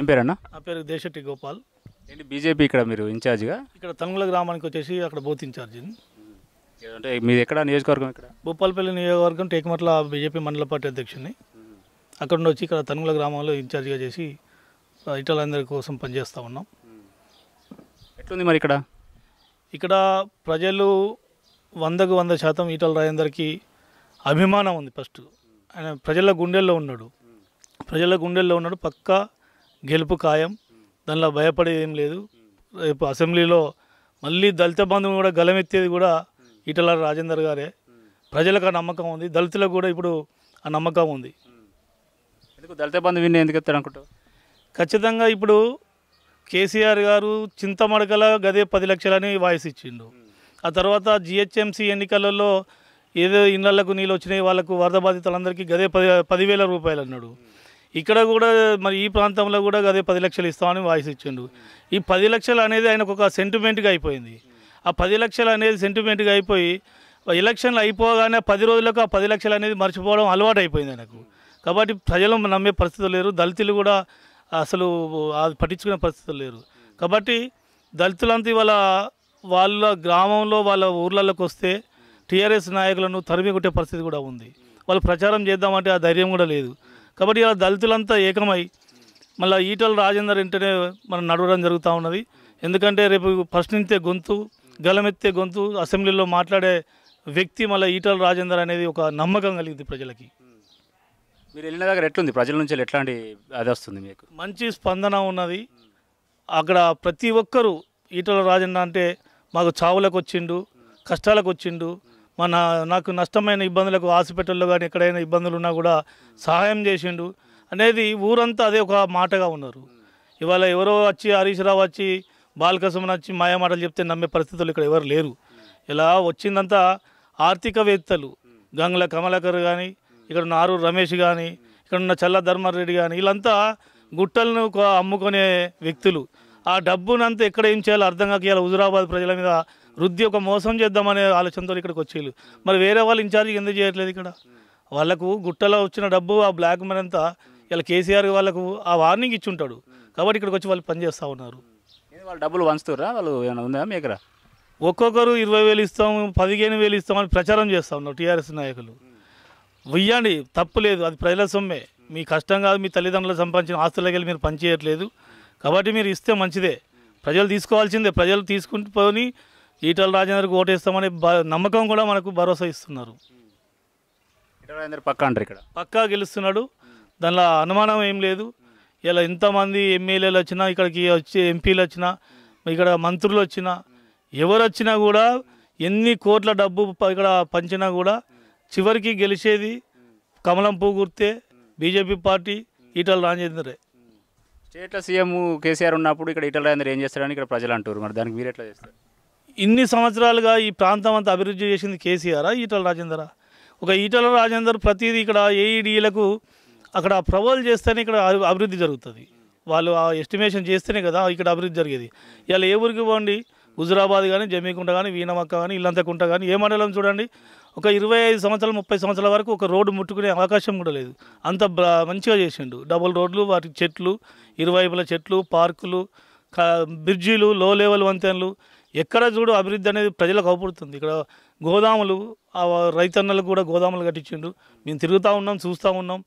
ఏం పేరు అన్న నా పేరు దేశెట్టి గోపాల్ ఏంటి బీజేపీ ఇక్కడ మీరు ఇన్ఛార్జ్గా ఇక్కడ తంగుల గ్రామానికి వచ్చేసి అక్కడ బూత్ ఇన్ఛార్జ్ అంటే మీరు ఎక్కడ నియోజకవర్గం ఇక్కడ భూపాలపల్లి నియోజకవర్గం టేకమట్ల బీజేపీ మండల పార్టీ అధ్యక్షుడిని అక్కడ నుంచి ఇక్కడ తనుముల గ్రామంలో ఇన్ఛార్జ్గా చేసి ఇటలందరి కోసం పనిచేస్తూ ఉన్నాం ఎట్లుంది మరి ఇక్కడ ఇక్కడ ప్రజలు వందకు వంద శాతం ఈటల రాజేందర్కి అభిమానం ఉంది ఫస్ట్ ఆయన ప్రజల గుండెల్లో ఉన్నాడు ప్రజల గుండెల్లో ఉన్నాడు పక్కా గెలుపు ఖాయం దానిలో భయపడేది ఏం లేదు రేపు అసెంబ్లీలో మళ్ళీ దళిత బంధువుని కూడా గలమెత్తేది కూడా ఈటల రాజేందర్ గారే ప్రజలకు ఆ నమ్మకం ఉంది దళితులకు కూడా ఇప్పుడు ఆ నమ్మకం ఉంది ఎందుకు దళిత బంధు విని ఎందుకు ఎత్తాడు ఖచ్చితంగా ఇప్పుడు కేసీఆర్ గారు చింతమడకల గదే పది లక్షలని వాయిస్ ఇచ్చిండు ఆ తర్వాత జిహెచ్ఎంసీ ఎన్నికలలో ఏదో ఇళ్లకు నీళ్ళు వచ్చినాయి వాళ్ళకు వరద బాధితులందరికీ గదే పది పదివేల రూపాయలు అన్నాడు ఇక్కడ కూడా మరి ఈ ప్రాంతంలో కూడా అదే పది లక్షలు ఇస్తామని వాయిస్ ఇచ్చిండు ఈ పది లక్షలు అనేది ఆయనకు ఒక సెంటిమెంట్గా అయిపోయింది ఆ పది లక్షలు అనేది సెంటిమెంట్గా అయిపోయి ఎలక్షన్లు అయిపోగానే పది రోజులకు ఆ పది లక్షలు అనేది మర్చిపోవడం అలవాటు అయిపోయింది ఆయనకు కాబట్టి ప్రజలు నమ్మే పరిస్థితులు లేరు దళితులు కూడా అసలు అది పట్టించుకునే పరిస్థితులు లేరు కాబట్టి దళితులంతా ఇవాళ వాళ్ళ గ్రామంలో వాళ్ళ ఊర్లలోకి వస్తే టీఆర్ఎస్ నాయకులను తరిమి కొట్టే పరిస్థితి కూడా ఉంది వాళ్ళు ప్రచారం చేద్దామంటే ఆ ధైర్యం కూడా లేదు కాబట్టి ఇలా దళితులంతా ఏకమై మళ్ళీ ఈటల రాజేందర్ ఇంటనే మనం నడవడం జరుగుతూ ఉన్నది ఎందుకంటే రేపు ప్రశ్నించే గొంతు గలమెత్తే గొంతు అసెంబ్లీలో మాట్లాడే వ్యక్తి మళ్ళీ ఈటల రాజేందర్ అనేది ఒక నమ్మకం కలిగింది ప్రజలకి మీరు వెళ్ళిన దగ్గర ఎట్లుంది ప్రజల నుంచి ఎట్లాంటి అది వస్తుంది మీకు మంచి స్పందన ఉన్నది అక్కడ ప్రతి ఒక్కరూ ఈటల రాజన్న అంటే మాకు చావులకు వచ్చిండు కష్టాలకు వచ్చిండు మన నాకు నష్టమైన ఇబ్బందులకు హాస్పిటల్లో కానీ ఎక్కడైనా ఇబ్బందులు ఉన్నా కూడా సహాయం చేసిండు అనేది ఊరంతా అదే ఒక మాటగా ఉన్నారు ఇవాళ ఎవరో వచ్చి హరీష్ రావు వచ్చి బాలకృష్ణ వచ్చి మాటలు చెప్తే నమ్మే పరిస్థితులు ఇక్కడ ఎవరు లేరు ఇలా వచ్చిందంతా ఆర్థికవేత్తలు గంగుల కమలాకర్ కానీ ఇక్కడ ఉన్న ఆరు రమేష్ కానీ ఇక్కడ ఉన్న చల్ల ధర్మారెడ్డి కానీ వీళ్ళంతా గుట్టలను అమ్ముకునే వ్యక్తులు ఆ డబ్బునంతా ఎక్కడ ఏం చేయాలో అర్థం కాక ఇలా హుజురాబాద్ ప్రజల మీద వృద్ధి ఒక మోసం చేద్దామనే ఆలోచనతో ఇక్కడికి వచ్చేళ్ళు మరి వేరే వాళ్ళు ఇన్ఛార్జ్ ఎందుకు చేయట్లేదు ఇక్కడ వాళ్ళకు గుట్టలో వచ్చిన డబ్బు ఆ బ్లాక్ మెన్ అంతా ఇలా కేసీఆర్ వాళ్ళకు ఆ వార్నింగ్ ఇచ్చి ఉంటాడు కాబట్టి ఇక్కడికి వచ్చి వాళ్ళు పనిచేస్తూ ఉన్నారు వాళ్ళు డబ్బులు వంచుతురా వాళ్ళు ఏమైనా ఉందా మీ ఒక్కొక్కరు ఇరవై వేలు ఇస్తాము పదిహేను వేలు ఇస్తాం అని ప్రచారం చేస్తూ ఉన్నారు టీఆర్ఎస్ నాయకులు వెయ్యండి తప్పు లేదు అది ప్రజల సొమ్మే మీ కష్టం కాదు మీ తల్లిదండ్రులు సంపాదించిన ఆస్తులకెళ్ళి మీరు పనిచేయట్లేదు కాబట్టి మీరు ఇస్తే మంచిదే ప్రజలు తీసుకోవాల్సిందే ప్రజలు తీసుకుంటుని ఈటల రాజేందర్కి ఓటేస్తామని నమ్మకం కూడా మనకు భరోసా ఇస్తున్నారు పక్కా అంటారు ఇక్కడ పక్కా గెలుస్తున్నాడు దానిలో అనుమానం ఏం లేదు ఇలా ఇంతమంది ఎమ్మెల్యేలు వచ్చినా ఇక్కడికి వచ్చి ఎంపీలు వచ్చినా ఇక్కడ మంత్రులు వచ్చినా ఎవరు వచ్చినా కూడా ఎన్ని కోట్ల డబ్బు ఇక్కడ పంచినా కూడా చివరికి గెలిచేది కమలం పువ్వు గుర్తే బీజేపీ పార్టీ ఈటల రాజేందరే స్టేట్ల సీఎం కేసీఆర్ ఉన్నప్పుడు ఇక్కడ ఈటల రాజేందర్ ఏం చేస్తారని ఇక్కడ ప్రజలు అంటారు మరి దానికి మీరు ఎట్లా చేస్తారు ఇన్ని సంవత్సరాలుగా ఈ ప్రాంతం అంతా అభివృద్ధి చేసింది కేసీఆర్ ఈటల రాజేందర్ ఒక ఈటల రాజేందర్ ప్రతిదీ ఇక్కడ ఏఈడీలకు e అక్కడ ప్రవోల్ చేస్తేనే ఇక్కడ అభివృద్ధి జరుగుతుంది వాళ్ళు ఆ ఎస్టిమేషన్ చేస్తేనే కదా ఇక్కడ అభివృద్ధి జరిగేది ఇలా ఏ ఊరికి పోండి హుజురాబాద్ కానీ జమీకుంట కానీ వీణమక్క కానీ ఇల్లంతకుంట కానీ ఏ మండలం చూడండి ఒక ఇరవై ఐదు సంవత్సరాల ముప్పై సంవత్సరాల వరకు ఒక రోడ్డు ముట్టుకునే అవకాశం కూడా లేదు అంత మంచిగా చేసిండు డబుల్ రోడ్లు వాటి చెట్లు ఇరువైపుల చెట్లు పార్కులు బ్రిడ్జీలు లో లెవెల్ వంతెనలు ఎక్కడ చూడు అభివృద్ధి అనేది ప్రజలకు అవపడుతుంది ఇక్కడ గోదాములు రైతన్నలకు కూడా గోదాములు కట్టించిండు మేము తిరుగుతూ ఉన్నాం చూస్తూ ఉన్నాం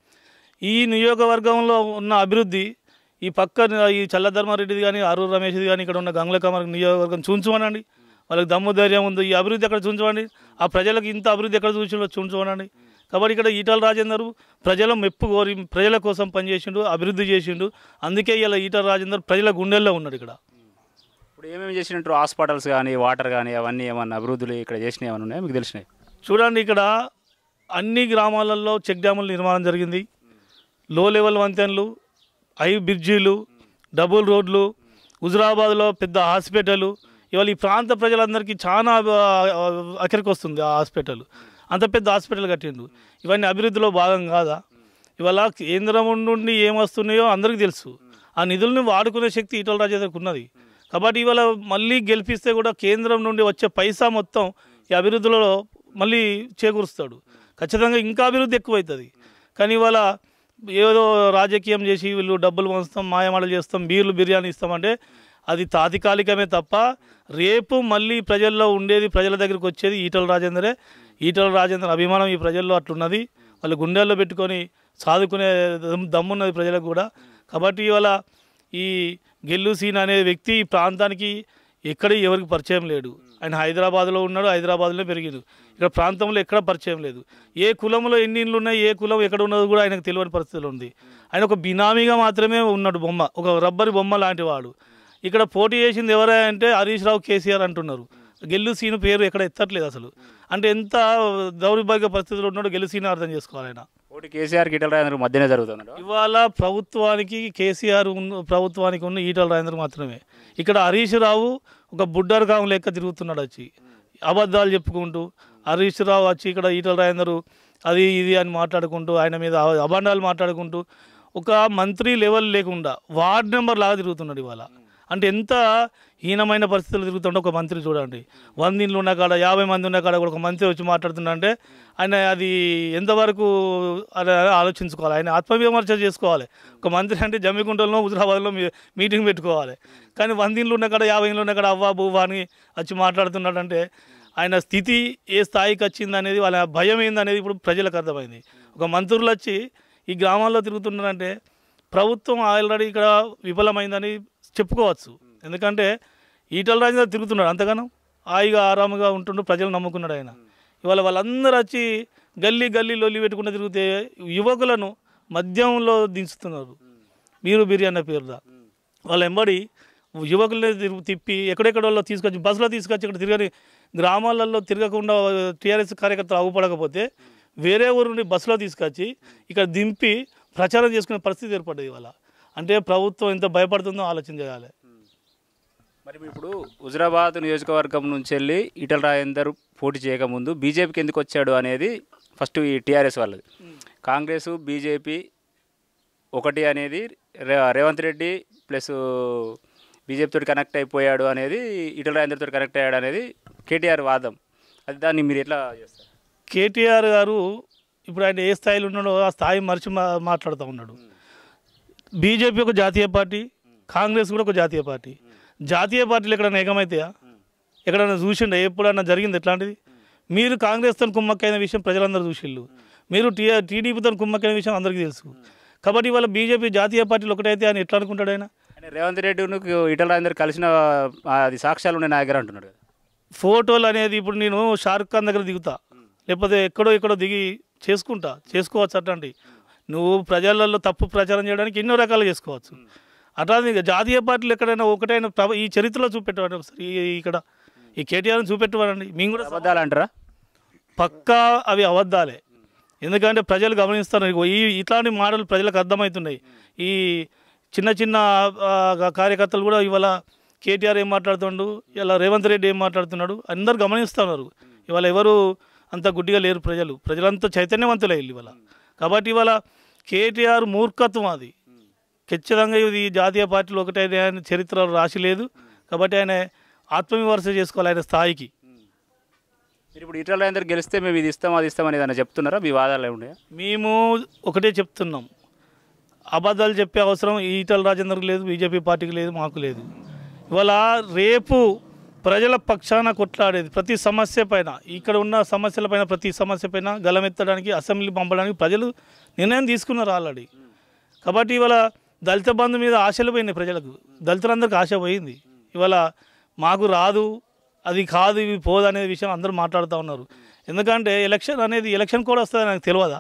ఈ నియోజకవర్గంలో ఉన్న అభివృద్ధి ఈ పక్క ఈ చల్లధర్మారెడ్డిది కానీ అరూర్ రమేష్ది కానీ ఇక్కడ ఉన్న గంగుల కమర్ నియోజకవర్గం చూంచుమనండి వాళ్ళకి దమ్ము ధైర్యం ఉంది ఈ అభివృద్ధి ఎక్కడ చూంచమండి ఆ ప్రజలకు ఇంత అభివృద్ధి ఎక్కడ చూసిండో చూంచమనండి కాబట్టి ఇక్కడ ఈటల రాజేందర్ ప్రజల మెప్పు కోరి ప్రజల కోసం పనిచేసిండు అభివృద్ధి చేసిండు అందుకే ఇలా ఈటల రాజేందర్ ప్రజల గుండెల్లో ఉన్నాడు ఇక్కడ ఇప్పుడు ఏమేమి చేసినట్టు హాస్పిటల్స్ కానీ వాటర్ కానీ అవన్నీ ఏమన్నా అభివృద్ధులు ఇక్కడ చేసినవి ఏమైనా ఉన్నాయి మీకు తెలిసినాయి చూడండి ఇక్కడ అన్ని గ్రామాలలో చెక్ డ్యాముల నిర్మాణం జరిగింది లో లెవెల్ వంతెనలు హై బ్రిడ్జీలు డబుల్ రోడ్లు హుజురాబాద్లో పెద్ద హాస్పిటల్ ఇవాళ ఈ ప్రాంత ప్రజలందరికీ చాలా అఖరికి వస్తుంది ఆ హాస్పిటల్ అంత పెద్ద హాస్పిటల్ కట్టిండు ఇవన్నీ అభివృద్ధిలో భాగం కాదా ఇవాళ కేంద్రం నుండి ఏమొస్తున్నాయో అందరికీ తెలుసు ఆ నిధులను వాడుకునే శక్తి ఈటల రాజేంద్రకు ఉన్నది కాబట్టి ఇవాళ మళ్ళీ గెలిపిస్తే కూడా కేంద్రం నుండి వచ్చే పైసా మొత్తం ఈ అభివృద్ధిలో మళ్ళీ చేకూరుస్తాడు ఖచ్చితంగా ఇంకా అభివృద్ధి ఎక్కువవుతుంది కానీ ఇవాళ ఏదో రాజకీయం చేసి వీళ్ళు డబ్బులు పంచుతాం మాయమాటలు చేస్తాం బీర్లు బిర్యానీ ఇస్తామంటే అది తాత్కాలికమే తప్ప రేపు మళ్ళీ ప్రజల్లో ఉండేది ప్రజల దగ్గరికి వచ్చేది ఈటల రాజేందరే ఈటల రాజేందర్ అభిమానం ఈ ప్రజల్లో అట్లున్నది వాళ్ళు గుండెల్లో పెట్టుకొని సాదుకునే దమ్మున్నది ప్రజలకు కూడా కాబట్టి ఇవాళ ఈ గెల్లు సీన్ అనే వ్యక్తి ఈ ప్రాంతానికి ఎక్కడ ఎవరికి పరిచయం లేడు ఆయన హైదరాబాద్లో ఉన్నాడు హైదరాబాద్లో పెరిగింది ఇక్కడ ప్రాంతంలో ఎక్కడ పరిచయం లేదు ఏ కులంలో ఎన్ని ఇండ్లు ఉన్నాయి ఏ కులం ఎక్కడ ఉన్నది కూడా ఆయనకు తెలియని పరిస్థితులు ఉంది ఆయన ఒక బినామీగా మాత్రమే ఉన్నాడు బొమ్మ ఒక రబ్బరి బొమ్మ లాంటి వాడు ఇక్కడ పోటీ చేసింది ఎవరే అంటే హరీష్ రావు కేసీఆర్ అంటున్నారు గెల్లు సీను పేరు ఎక్కడ ఎత్తట్లేదు అసలు అంటే ఎంత దౌర్భాగ్య పరిస్థితులు ఉన్నాడో గెలుసీని అర్థం చేసుకోవాలి ఆయన ఒకటి కేసీఆర్ ఈటల మధ్యనే జరుగుతుంది ఇవాళ ప్రభుత్వానికి కేసీఆర్ ఉన్న ప్రభుత్వానికి ఉన్న ఈటల రాజేంద్ర మాత్రమే ఇక్కడ హరీష్ రావు ఒక బుడ్డర్ గాం లెక్క తిరుగుతున్నాడు వచ్చి అబద్ధాలు చెప్పుకుంటూ హరీష్ రావు వచ్చి ఇక్కడ ఈటల రాజేందరు అది ఇది అని మాట్లాడుకుంటూ ఆయన మీద అభండాలు మాట్లాడుకుంటూ ఒక మంత్రి లెవెల్ లేకుండా వార్డ్ నెంబర్ లాగా తిరుగుతున్నాడు ఇవాళ అంటే ఎంత హీనమైన పరిస్థితులు తిరుగుతుంటే ఒక మంత్రి చూడండి వంద ఇండ్లు ఉన్న కాడ యాభై మంది ఉన్న కాడ కూడా ఒక మంత్రి వచ్చి మాట్లాడుతుందంటే ఆయన అది ఎంతవరకు ఆలోచించుకోవాలి ఆయన ఆత్మవిమర్శ చేసుకోవాలి ఒక మంత్రి అంటే జమ్మికుంటలో హుజరాబాద్లో మీటింగ్ పెట్టుకోవాలి కానీ వంద ఇండ్లు ఉన్న కాడ యాభై ఇండ్లు ఉన్న కాడ అవ్వా బువ్వా అని వచ్చి మాట్లాడుతున్నాడంటే ఆయన స్థితి ఏ స్థాయికి వచ్చింది అనేది వాళ్ళ భయం ఏందనేది ఇప్పుడు ప్రజలకు అర్థమైంది ఒక మంత్రులు వచ్చి ఈ గ్రామాల్లో తిరుగుతున్నారంటే ప్రభుత్వం ఆల్రెడీ ఇక్కడ విఫలమైందని చెప్పుకోవచ్చు ఎందుకంటే ఈటల రాజు తిరుగుతున్నాడు అంతగానం హాయిగా ఆరాముగా ఉంటుండు ప్రజలు నమ్ముకున్నాడు ఆయన ఇవాళ వాళ్ళందరూ వచ్చి గల్లీ గల్లీ లొల్లి పెట్టుకుంటూ తిరిగితే యువకులను మద్యంలో దించుతున్నారు మీరు బిర్యానీ పేరుదా వాళ్ళ ఎంబడి యువకులనే తిరుగు తిప్పి వాళ్ళు తీసుకొచ్చి బస్సులో తీసుకొచ్చి ఇక్కడ తిరగని గ్రామాలలో తిరగకుండా టీఆర్ఎస్ కార్యకర్తలు అవ్వపడకపోతే వేరే ఊరు నుండి బస్సులో తీసుకొచ్చి ఇక్కడ దింపి ప్రచారం చేసుకునే పరిస్థితి ఏర్పడ్డది ఇవాళ అంటే ప్రభుత్వం ఎంత భయపడుతుందో ఆలోచన చేయాలి మరి ఇప్పుడు హుజరాబాద్ నియోజకవర్గం నుంచి వెళ్ళి ఈటల రాజేందర్ పోటీ చేయకముందు బీజేపీకి ఎందుకు వచ్చాడు అనేది ఫస్ట్ ఈ టీఆర్ఎస్ వాళ్ళది కాంగ్రెస్ బీజేపీ ఒకటి అనేది రేవంత్ రెడ్డి ప్లస్ బీజేపీతో కనెక్ట్ అయిపోయాడు అనేది ఈటల రాజేందర్తో కనెక్ట్ అయ్యాడు అనేది కేటీఆర్ వాదం అది దాన్ని మీరు ఎట్లా చేస్తారు కేటీఆర్ గారు ఇప్పుడు ఆయన ఏ స్థాయిలో ఉన్నాడో ఆ స్థాయి మరిచి మాట్లాడుతూ ఉన్నాడు బీజేపీ ఒక జాతీయ పార్టీ కాంగ్రెస్ కూడా ఒక జాతీయ పార్టీ జాతీయ పార్టీలు ఎక్కడైనా ఏకమైతాయా ఎక్కడైనా చూసిండే ఎప్పుడన్నా జరిగింది ఎట్లాంటిది మీరు కాంగ్రెస్తో కుమ్మక్కైన విషయం ప్రజలందరూ చూసిళ్ళు మీరు టీ టీడీపీతో కుమ్మక్కైన విషయం అందరికీ తెలుసు కాబట్టి ఇవాళ బీజేపీ జాతీయ పార్టీలు ఒకటైతే ఆయన ఎట్లా అనుకుంటాడు ఆయన రేవంత్ రెడ్డి ఇటల రాజేందర్ కలిసిన అది సాక్ష్యాలు ఉన్నాయి నా దగ్గర అంటున్నాడు ఫోటోలు అనేది ఇప్పుడు నేను షారుఖ్ ఖాన్ దగ్గర దిగుతా లేకపోతే ఎక్కడో ఎక్కడో దిగి చేసుకుంటా చేసుకోవచ్చు అట్లాంటివి నువ్వు ప్రజలలో తప్పు ప్రచారం చేయడానికి ఎన్నో రకాలు చేసుకోవచ్చు అట్లాంటి జాతీయ పార్టీలు ఎక్కడైనా ఒకటైన ఈ చరిత్రలో చూపెట్టవాడు సార్ ఇక్కడ ఈ కేటీఆర్ని చూపెట్టవాడండి మేము కూడా అబద్ధాలు అంటారా పక్కా అవి అబద్ధాలే ఎందుకంటే ప్రజలు గమనిస్తారు ఈ ఇట్లాంటి మాటలు ప్రజలకు అర్థమవుతున్నాయి ఈ చిన్న చిన్న కార్యకర్తలు కూడా ఇవాళ కేటీఆర్ ఏం మాట్లాడుతున్నాడు ఇలా రేవంత్ రెడ్డి ఏం మాట్లాడుతున్నాడు అందరు గమనిస్తున్నారు ఇవాళ ఎవరు అంత గుడ్డిగా లేరు ప్రజలు ప్రజలంతా చైతన్యవంతులే ఇవాళ కాబట్టి ఇవాళ కేటీఆర్ మూర్ఖత్వం అది ఖచ్చితంగా ఇది జాతీయ పార్టీలో ఒకటైతే ఆయన చరిత్రలో రాసి లేదు కాబట్టి ఆయన ఆత్మవిమర్శ చేసుకోవాలి ఆయన స్థాయికి మీరు ఇప్పుడు ఇటల అందరూ గెలిస్తే మేము ఇది ఇస్తాం అది ఇస్తాం అనేది చెప్తున్నారా మీ వాదాలు ఉండే మేము ఒకటే చెప్తున్నాం అబద్ధాలు చెప్పే అవసరం ఈటల రాజేందర్కి లేదు బీజేపీ పార్టీకి లేదు మాకు లేదు ఇవాళ రేపు ప్రజల పక్షాన కొట్లాడేది ప్రతి సమస్య పైన ఇక్కడ ఉన్న సమస్యలపైన ప్రతి సమస్య పైన గలమెత్తడానికి అసెంబ్లీ పంపడానికి ప్రజలు నిర్ణయం తీసుకున్నారు ఆల్రెడీ కాబట్టి ఇవాళ దళిత బంధు మీద ఆశలు పోయినాయి ప్రజలకు దళితులందరికీ ఆశ పోయింది ఇవాళ మాకు రాదు అది కాదు ఇవి పోదు అనేది విషయం అందరూ మాట్లాడుతూ ఉన్నారు ఎందుకంటే ఎలక్షన్ అనేది ఎలక్షన్ కోడ్ వస్తుంది నాకు తెలియదా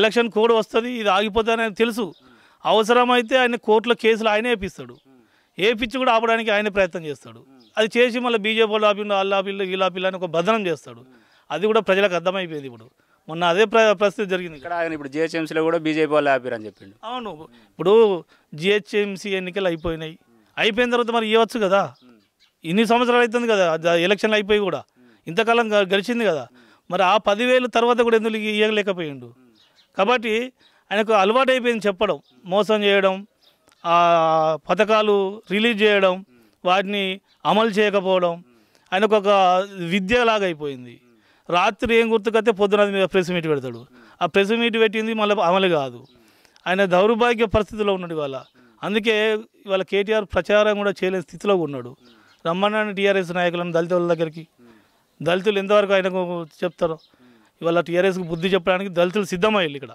ఎలక్షన్ కోడ్ వస్తుంది ఇది ఆగిపోతుంది అనేది తెలుసు అవసరమైతే ఆయన కోర్టులో కేసులు ఆయనే వేపిస్తాడు ఏపించి కూడా ఆపడానికి ఆయనే ప్రయత్నం చేస్తాడు అది చేసి మళ్ళీ బీజేపీ వాళ్ళు ఆపిల్లు వాళ్ళు ఆపిల్లు వీళ్ళు అని ఒక భద్రం చేస్తాడు అది కూడా ప్రజలకు అర్థమైపోయింది ఇప్పుడు మొన్న అదే పరిస్థితి జరిగింది ఇక్కడ ఆయన ఇప్పుడు జిహెచ్ఎంసీలో కూడా బీజేపీ వాళ్ళు ఆపిరని చెప్పిండు అవును ఇప్పుడు జిహెచ్ఎంసీ ఎన్నికలు అయిపోయినాయి అయిపోయిన తర్వాత మరి ఇవ్వచ్చు కదా ఇన్ని సంవత్సరాలు అవుతుంది కదా ఎలక్షన్లు అయిపోయి కూడా ఇంతకాలం గడిచింది కదా మరి ఆ పదివేలు తర్వాత కూడా ఎందుకు ఇవ్వలేకపోయిండు కాబట్టి ఆయనకు అలవాటు అయిపోయింది చెప్పడం మోసం చేయడం పథకాలు రిలీజ్ చేయడం వాటిని అమలు చేయకపోవడం ఆయనకు ఒక విద్యలాగా అయిపోయింది రాత్రి ఏం గుర్తుకొస్తే పొద్దున మీద ప్రెస్ మీట్ పెడతాడు ఆ ప్రెస్ మీట్ పెట్టింది మళ్ళీ అమలు కాదు ఆయన దౌర్భాగ్య పరిస్థితిలో ఉన్నాడు ఇవాళ అందుకే ఇవాళ కేటీఆర్ ప్రచారం కూడా చేయలేని స్థితిలో ఉన్నాడు రమ్మన్నాడు టీఆర్ఎస్ నాయకులను దళితుల దగ్గరికి దళితులు ఎంతవరకు ఆయనకు చెప్తారో ఇవాళ టీఆర్ఎస్కి బుద్ధి చెప్పడానికి దళితులు సిద్ధమయ్యారు ఇక్కడ